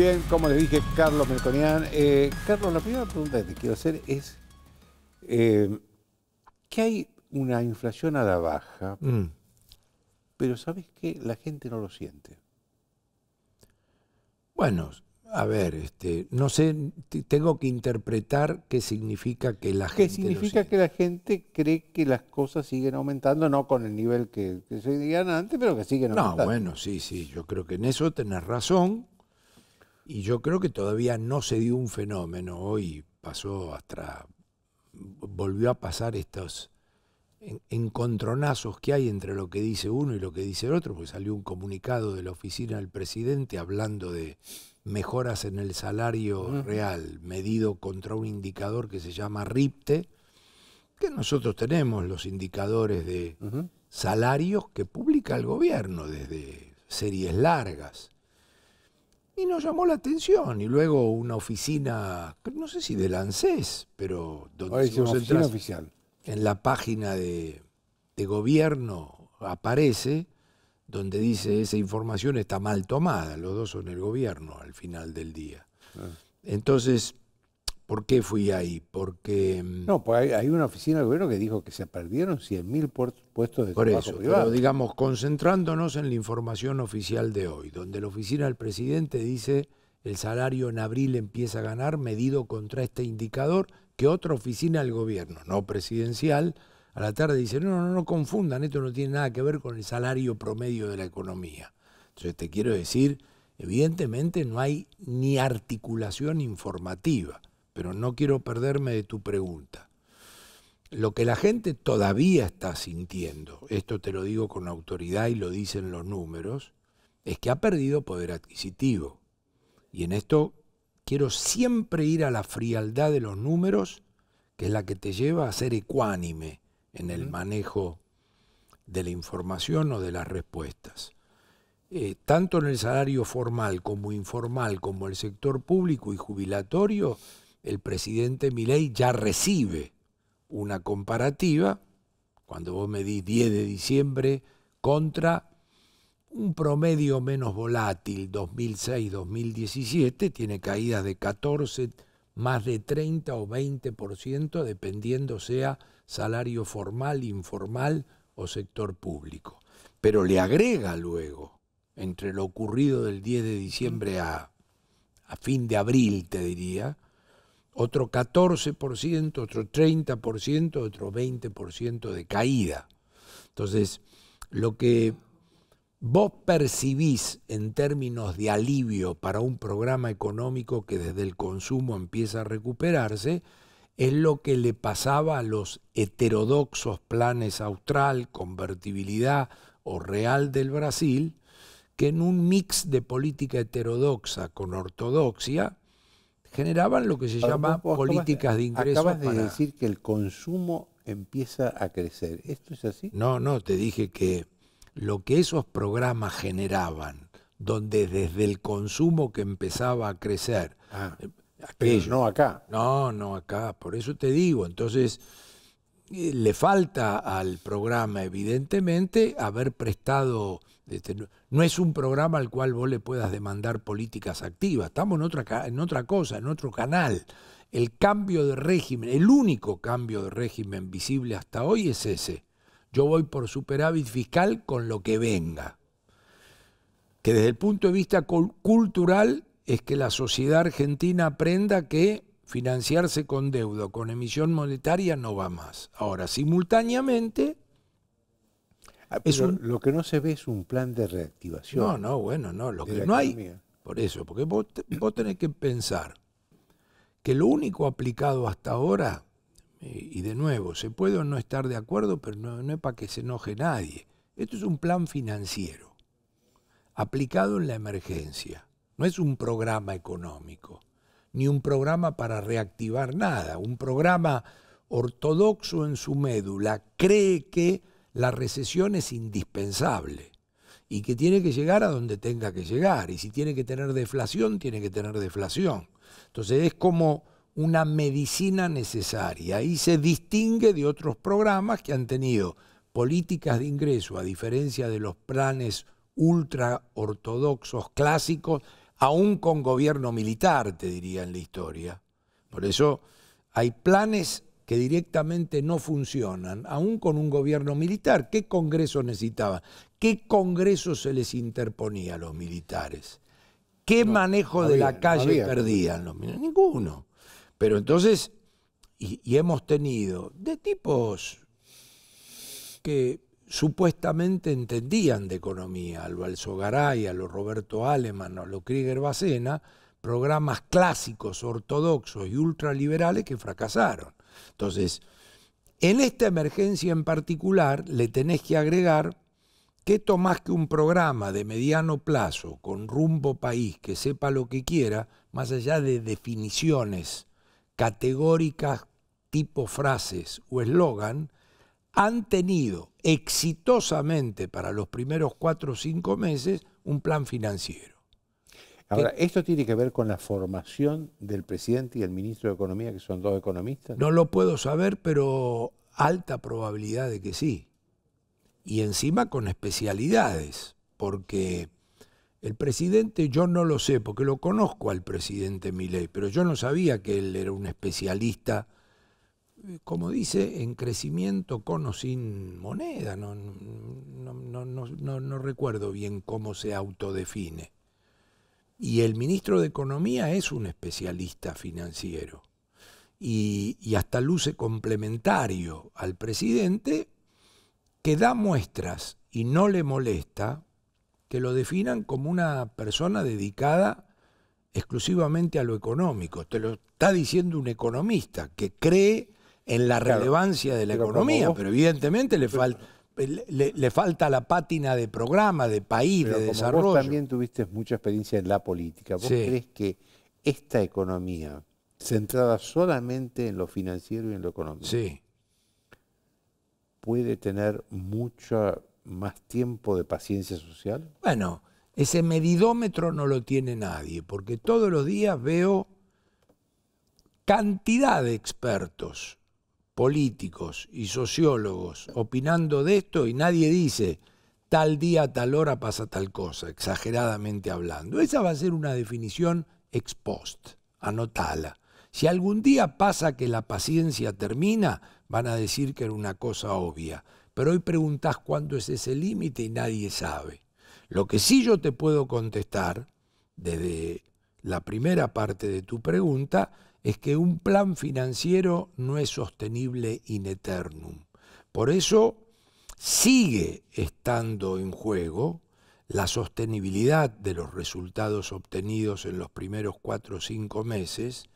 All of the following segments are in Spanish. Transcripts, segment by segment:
Bien, como le dije, Carlos Melconian. Eh, Carlos, la primera pregunta que te quiero hacer es eh, que hay una inflación a la baja, mm. pero ¿sabes qué? La gente no lo siente. Bueno, a ver, este, no sé, tengo que interpretar qué significa que la gente. ¿Qué significa que la gente cree que las cosas siguen aumentando? No con el nivel que, que se digan antes, pero que siguen aumentando. No, bueno, sí, sí, yo creo que en eso tenés razón. Y yo creo que todavía no se dio un fenómeno. Hoy pasó hasta. volvió a pasar estos encontronazos que hay entre lo que dice uno y lo que dice el otro, porque salió un comunicado de la oficina del presidente hablando de mejoras en el salario real, medido contra un indicador que se llama RIPTE, que nosotros tenemos los indicadores de salarios que publica el gobierno desde series largas. Y nos llamó la atención. Y luego una oficina, no sé si de ANSES, pero donde oficial. En la página de, gobierno aparece donde dice esa información está mal tomada. Los dos son el gobierno al final del día. Ah. Entonces, ¿Por qué fui ahí? Porque... Mm, no, pues hay, una oficina del gobierno que dijo que se perdieron 100.000 puestos de por eso, digamos, concentrándonos en la información oficial de hoy, donde la oficina del presidente dice el salario en abril empieza a ganar medido contra este indicador que otra oficina del gobierno, no presidencial, a la tarde dice, no, no, no confundan, esto no tiene nada que ver con el salario promedio de la economía. Entonces te quiero decir, evidentemente no hay ni articulación informativa pero no quiero perderme de tu pregunta. Lo que la gente todavía está sintiendo, esto te lo digo con autoridad y lo dicen los números, es que ha perdido poder adquisitivo. Y en esto quiero siempre ir a la frialdad de los números, que es la que te lleva a ser ecuánime en el manejo de la información o de las respuestas. Eh, tanto en el salario formal como informal, como el sector público y jubilatorio, el presidente Milei ya recibe una comparativa, cuando vos medís 10 de diciembre, contra un promedio menos volátil 2006-2017, tiene caídas de 14, más de 30 o 20%, dependiendo sea salario formal, informal o sector público. Pero le agrega luego, entre lo ocurrido del 10 de diciembre a fin de abril, te diría, otro 14%, otro 30%, otro 20% de caída. Entonces, lo que vos percibís en términos de alivio para un programa económico que desde el consumo empieza a recuperarse, es lo que le pasaba a los heterodoxos planes austral, convertibilidad o real del Brasil, que en un mix de política heterodoxa con ortodoxia generaban lo que se llama políticas de ingresos. Acabas de decir que el consumo empieza a crecer. ¿Esto es así? No, no, te dije que lo que esos programas generaban, donde desde el consumo que empezaba a crecer, ah, eh, no acá. No, no acá, por eso te digo, entonces le falta al programa, evidentemente, haber prestado... Este, no es un programa al cual vos le puedas demandar políticas activas, estamos en otra, en otra cosa, en otro canal. El cambio de régimen, el único cambio de régimen visible hasta hoy es ese. Yo voy por superávit fiscal con lo que venga. Que desde el punto de vista cultural es que la sociedad argentina aprenda que financiarse con deuda, con emisión monetaria, no va más. Ahora, simultáneamente... Ah, lo que no se ve es un plan de reactivación. No, no, bueno, no. Lo que no hay... Por eso, porque vos, tenés que pensar que lo único aplicado hasta ahora, eh, y de nuevo, se puede o no estar de acuerdo, pero no es para que se enoje nadie. Esto es un plan financiero aplicado en la emergencia, no es un programa económico ni un programa para reactivar nada. Un programa ortodoxo en su médula cree que la recesión es indispensable y que tiene que llegar a donde tenga que llegar. Y si tiene que tener deflación, tiene que tener deflación. Entonces es como una medicina necesaria y se distingue de otros programas que han tenido políticas de ingreso, a diferencia de los planes ultra ortodoxos clásicos aún con gobierno militar, te diría en la historia. Por eso hay planes que directamente no funcionan, aún con un gobierno militar. ¿Qué Congreso necesitaban? ¿Qué Congreso se les interponía a los militares? ¿Qué manejo de la calle perdían los militares? Ninguno. Pero entonces, y hemos tenido de tipos que supuestamente entendían de economía, a lo Alzogaray, a lo Roberto Aleman, a lo Krieger Bacena, programas clásicos, ortodoxos y ultraliberales que fracasaron. Entonces, en esta emergencia en particular, le tenés que agregar que esto más que un programa de mediano plazo con rumbo país que sepa lo que quiera, más allá de definiciones categóricas tipo frases o eslogan, han tenido exitosamente para los primeros cuatro o cinco meses un plan financiero. Ahora, ¿esto tiene que ver con la formación del presidente y el ministro de Economía, que son dos economistas? No lo puedo saber, pero alta probabilidad de que sí. Y encima con especialidades, porque el presidente yo no lo sé, porque lo conozco al presidente Milei, pero yo no sabía que él era un especialista eh, como dice, en crecimiento con o sin moneda. No, no, recuerdo bien cómo se autodefine. Y el ministro de Economía es un especialista financiero. Y, y hasta luce complementario al presidente, que da muestras y no le molesta que lo definan como una persona dedicada exclusivamente a lo económico. Te lo está diciendo un economista que cree en la relevancia de la economía, pero evidentemente le, falta la pátina de programa, de país, de desarrollo. Vos también tuviste mucha experiencia en la política. ¿Vos crees que esta economía, centrada solamente en lo financiero y en lo económico, puede tener mucho más tiempo de paciencia social? Bueno, ese medidómetro no lo tiene nadie, porque todos los días veo cantidad de expertos políticos y sociólogos opinando de esto y nadie dice tal día, tal hora pasa tal cosa, exageradamente hablando. Esa va a ser una definición ex post, anotala. Si algún día pasa que la paciencia termina, van a decir que era una cosa obvia. Pero hoy preguntás cuándo es ese límite y nadie sabe. Lo que sí yo te puedo contestar, desde la primera parte de tu pregunta, es que un plan financiero no es sostenible in eternum. Por eso sigue estando en juego la sostenibilidad de los resultados obtenidos en los primeros cuatro o cinco meses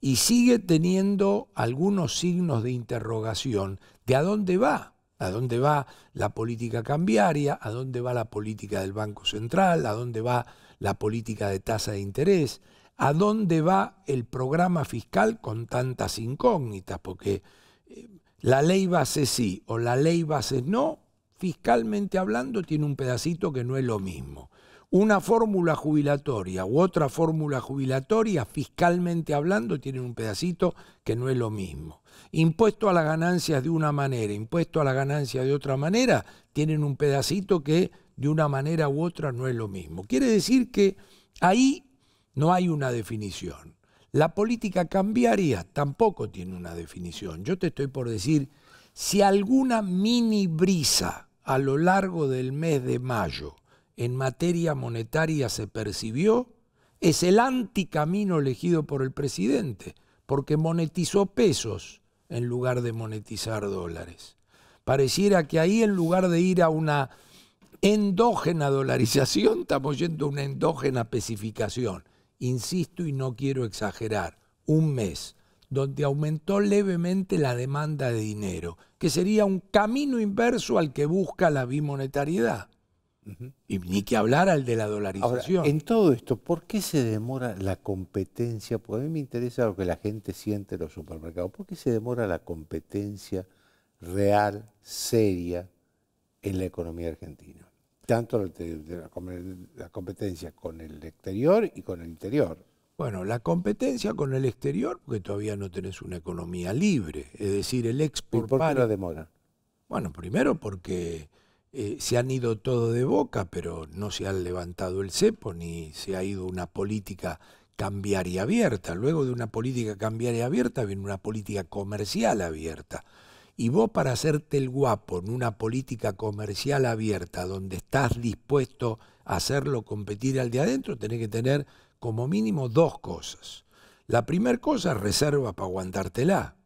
y sigue teniendo algunos signos de interrogación de a dónde va a dónde va la política cambiaria, a dónde va la política del Banco Central, a dónde va la política de tasa de interés a dónde va el programa fiscal con tantas incógnitas, porque eh, la ley base sí o la ley base no, fiscalmente hablando, tiene un pedacito que no es lo mismo. Una fórmula jubilatoria u otra fórmula jubilatoria, fiscalmente hablando, tienen un pedacito que no es lo mismo. Impuesto a las ganancias de una manera, impuesto a la ganancia de otra manera, tienen un pedacito que de una manera u otra no es lo mismo. Quiere decir que ahí no hay una definición. La política cambiaría tampoco tiene una definición. Yo te estoy por decir, si alguna mini brisa a lo largo del mes de mayo en materia monetaria se percibió, es el anticamino elegido por el presidente, porque monetizó pesos en lugar de monetizar dólares. Pareciera que ahí en lugar de ir a una endógena dolarización, estamos yendo a una endógena especificación insisto y no quiero exagerar, un mes, donde aumentó levemente la demanda de dinero, que sería un camino inverso al que busca la bimonetariedad. Y ni que hablar al de la dolarización. en todo esto, ¿por qué se demora la competencia? Porque a mí me interesa lo que la gente siente en los supermercados. ¿Por qué se demora la competencia real, seria, en la economía argentina? tanto la competencia con el exterior y con el interior. Bueno, la competencia con el exterior, porque todavía no tenés una economía libre, es decir, el export. por qué la demora? Bueno, primero porque eh, se han ido todo de boca, pero no se ha levantado el cepo, ni se ha ido una política cambiaria abierta. Luego de una política cambiaria abierta viene una política comercial abierta. Y vos para hacerte el guapo en una política comercial abierta donde estás dispuesto a hacerlo competir al de adentro, tenés que tener como mínimo dos cosas. La primera cosa, es reserva para aguantártela.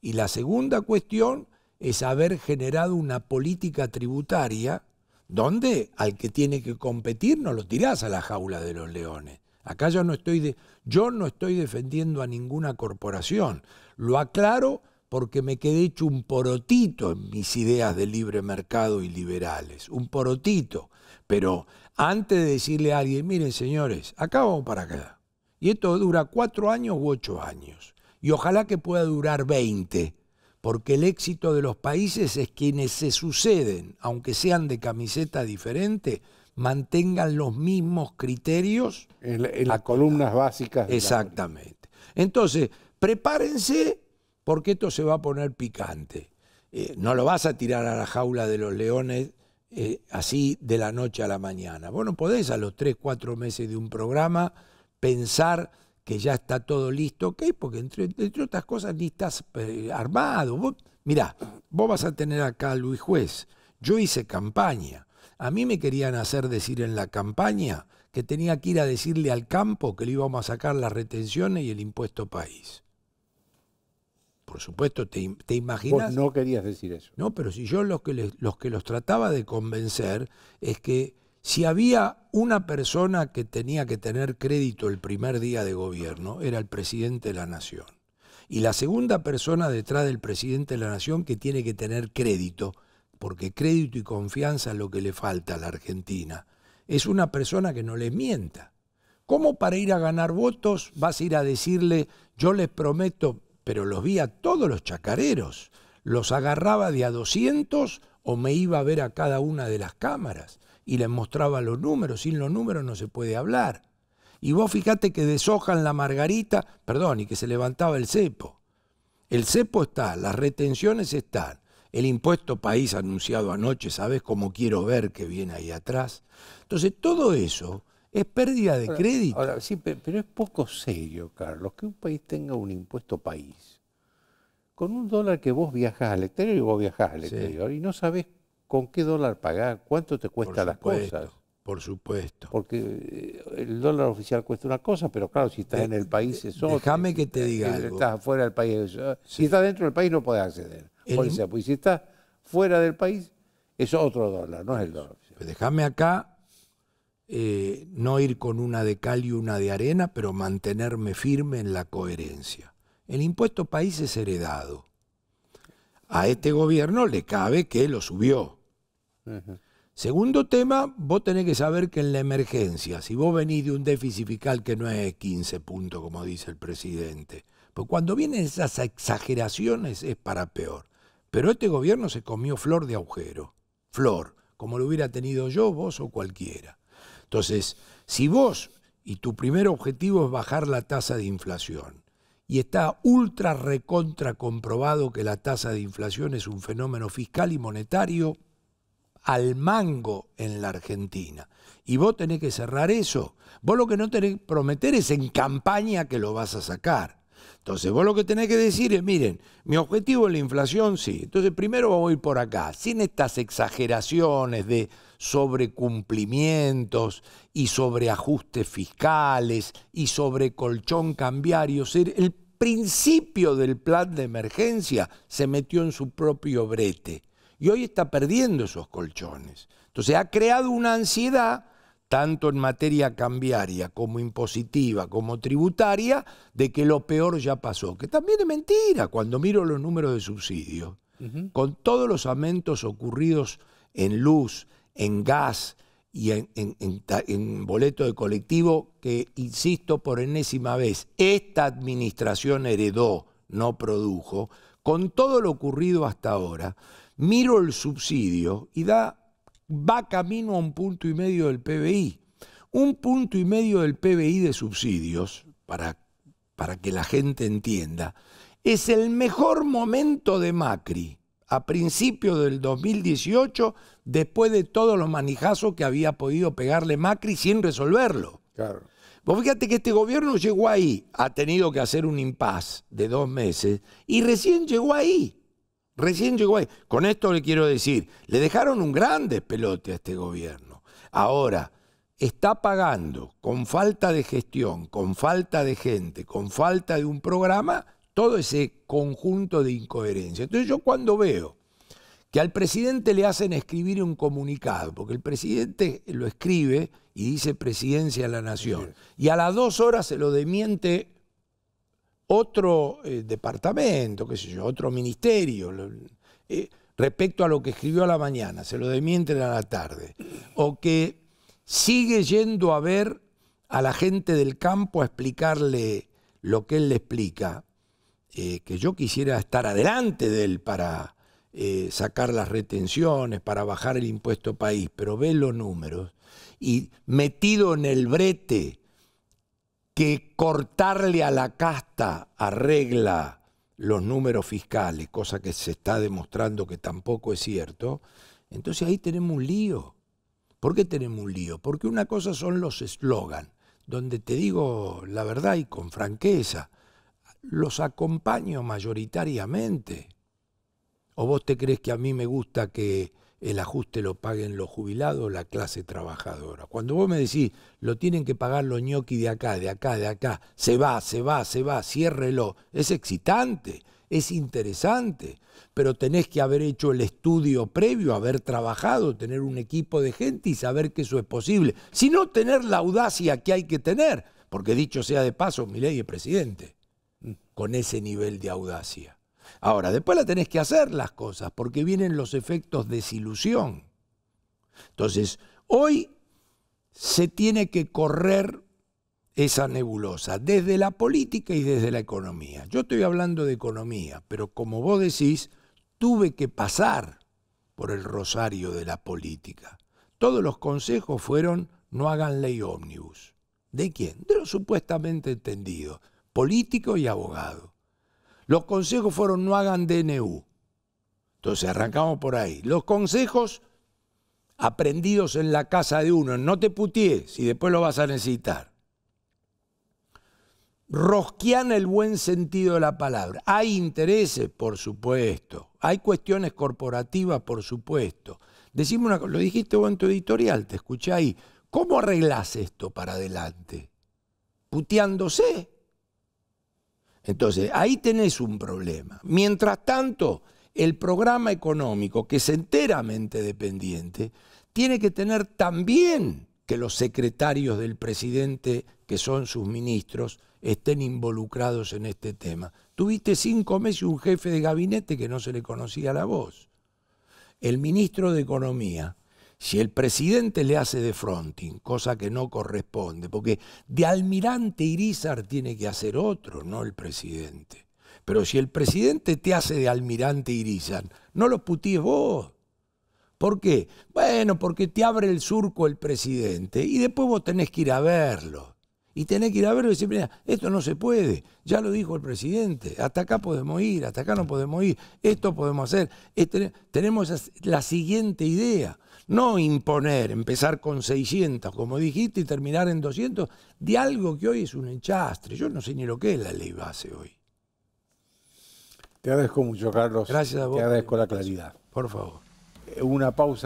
Y la segunda cuestión es haber generado una política tributaria donde al que tiene que competir no lo tirás a la jaula de los leones. Acá yo no estoy, de, yo no estoy defendiendo a ninguna corporación. Lo aclaro porque me quedé hecho un porotito en mis ideas de libre mercado y liberales, un porotito. Pero antes de decirle a alguien, miren señores, acá vamos para acá. Y esto dura cuatro años u ocho años. Y ojalá que pueda durar veinte, porque el éxito de los países es quienes se suceden, aunque sean de camiseta diferente, mantengan los mismos criterios. En, las columnas básicas. Exactamente. Entonces, prepárense porque esto se va a poner picante. Eh, no lo vas a tirar a la jaula de los leones eh, así de la noche a la mañana. Vos no podés a los tres, cuatro meses de un programa pensar que ya está todo listo, ok, porque entre, otras cosas ni estás eh, armado. mirá, vos vas a tener acá a Luis Juez. Yo hice campaña. A mí me querían hacer decir en la campaña que tenía que ir a decirle al campo que le íbamos a sacar las retenciones y el impuesto país por supuesto, te, imaginas. Vos no querías decir eso. No, pero si yo los que, los que los trataba de convencer es que si había una persona que tenía que tener crédito el primer día de gobierno, era el presidente de la nación. Y la segunda persona detrás del presidente de la nación que tiene que tener crédito, porque crédito y confianza es lo que le falta a la Argentina, es una persona que no le mienta. ¿Cómo para ir a ganar votos vas a ir a decirle, yo les prometo, pero los vi a todos los chacareros. Los agarraba de a 200 o me iba a ver a cada una de las cámaras y les mostraba los números. Sin los números no se puede hablar. Y vos fíjate que deshojan la margarita, perdón, y que se levantaba el cepo. El cepo está, las retenciones están, el impuesto país anunciado anoche, ¿sabes cómo quiero ver que viene ahí atrás? Entonces todo eso es pérdida de crédito. Ahora, sí, pero es poco serio, Carlos, que un país tenga un impuesto país. Con un dólar que vos viajás al exterior y vos viajás al exterior y no sabés con qué dólar pagar, cuánto te cuesta las cosas. Por supuesto. Porque eh, el dólar oficial cuesta una cosa, pero claro, si estás en el país es otro. Déjame que te eh, diga si eh, estás fuera del país Si estás dentro del país no podés acceder. pues si estás fuera del país es otro dólar, no es el dólar oficial. Pues déjame acá eh, no ir con una de cal y una de arena, pero mantenerme firme en la coherencia. El impuesto país es heredado. A este gobierno le cabe que lo subió. Segundo tema, vos tenés que saber que en la emergencia, si vos venís de un déficit fiscal que no es 15 puntos, como dice el presidente, pues cuando vienen esas exageraciones es para peor. Pero este gobierno se comió flor de agujero, flor, como lo hubiera tenido yo, vos o cualquiera. Entonces, si vos y tu primer objetivo es bajar la tasa de inflación, y está ultra recontra comprobado que la tasa de inflación es un fenómeno fiscal y monetario al mango en la Argentina. Y vos tenés que cerrar eso. Vos lo que no tenés que prometer es en campaña que lo vas a sacar. Entonces, vos lo que tenés que decir es, miren, mi objetivo es la inflación, sí. Entonces, primero voy por acá, sin estas exageraciones de sobre cumplimientos y sobre ajustes fiscales y sobre colchón cambiario. El principio del plan de emergencia se metió en su propio brete y hoy está perdiendo esos colchones. Entonces ha creado una ansiedad tanto en materia cambiaria como impositiva como tributaria, de que lo peor ya pasó, que también es mentira cuando miro los números de subsidios. Con todos los aumentos ocurridos en luz, en gas y en, boleto de colectivo que, insisto por enésima vez, esta administración heredó, no produjo, con todo lo ocurrido hasta ahora, miro el subsidio y da, va camino a un punto y medio del PBI. Un punto y medio del PBI de subsidios, para, para que la gente entienda, es el mejor momento de Macri a principios del 2018, después de todos los manijazos que había podido pegarle Macri sin resolverlo. Claro. Vos fíjate que este gobierno llegó ahí, ha tenido que hacer un impas de dos meses, y recién llegó ahí. Recién llegó ahí. Con esto le quiero decir, le dejaron un grande pelote a este gobierno. Ahora, está pagando con falta de gestión, con falta de gente, con falta de un programa, todo ese conjunto de incoherencia. Entonces yo cuando veo que al presidente le hacen escribir un comunicado, porque el presidente lo escribe y dice presidencia de la nación, y a las dos horas se lo demiente otro eh, departamento, qué sé yo, otro ministerio, eh, respecto a lo que escribió a la mañana, se lo demienten a la tarde, o que sigue yendo a ver a la gente del campo a explicarle lo que él le explica, eh, que yo quisiera estar adelante de él para eh, sacar las retenciones, para bajar el impuesto país, pero ve los números y metido en el brete que cortarle a la casta arregla los números fiscales, cosa que se está demostrando que tampoco es cierto, entonces ahí tenemos un lío. ¿Por qué tenemos un lío? Porque una cosa son los eslogan, donde te digo la verdad y con franqueza, los acompaño mayoritariamente. ¿O vos te crees que a mí me gusta que el ajuste lo paguen los jubilados, la clase trabajadora? Cuando vos me decís, lo tienen que pagar los ñoquis de acá, de acá, de acá, se va, se va, se va, ciérrelo, es excitante, es interesante, pero tenés que haber hecho el estudio previo, haber trabajado, tener un equipo de gente y saber que eso es posible. Si no, tener la audacia que hay que tener, porque dicho sea de paso, mi ley es presidente con ese nivel de audacia. Ahora, después la tenés que hacer las cosas, porque vienen los efectos de desilusión. Entonces, hoy se tiene que correr esa nebulosa, desde la política y desde la economía. Yo estoy hablando de economía, pero como vos decís, tuve que pasar por el rosario de la política. Todos los consejos fueron no hagan ley ómnibus. ¿De quién? De lo supuestamente entendido político y abogado. Los consejos fueron no hagan DNU. Entonces arrancamos por ahí. Los consejos aprendidos en la casa de uno, no te putees si después lo vas a necesitar. Rosquean el buen sentido de la palabra. Hay intereses, por supuesto. Hay cuestiones corporativas, por supuesto. Decime una lo dijiste vos en tu editorial, te escuché ahí. ¿Cómo arreglás esto para adelante? Puteándose. Entonces, ahí tenés un problema. Mientras tanto, el programa económico, que es enteramente dependiente, tiene que tener también que los secretarios del presidente, que son sus ministros, estén involucrados en este tema. Tuviste cinco meses un jefe de gabinete que no se le conocía la voz. El ministro de Economía si el presidente le hace de fronting, cosa que no corresponde, porque de almirante Irizar tiene que hacer otro, no el presidente. Pero si el presidente te hace de almirante Irizar, no lo putíes vos. ¿Por qué? Bueno, porque te abre el surco el presidente y después vos tenés que ir a verlo. Y tenés que ir a verlo y decir, esto no se puede, ya lo dijo el presidente, hasta acá podemos ir, hasta acá no podemos ir, esto podemos hacer. Este, tenemos la siguiente idea. No imponer, empezar con 600, como dijiste, y terminar en 200, de algo que hoy es un enchastre. Yo no sé ni lo que es la ley base hoy. Te agradezco mucho, Carlos. Gracias a vos. Te agradezco la claridad. Por favor. Eh, una pausa.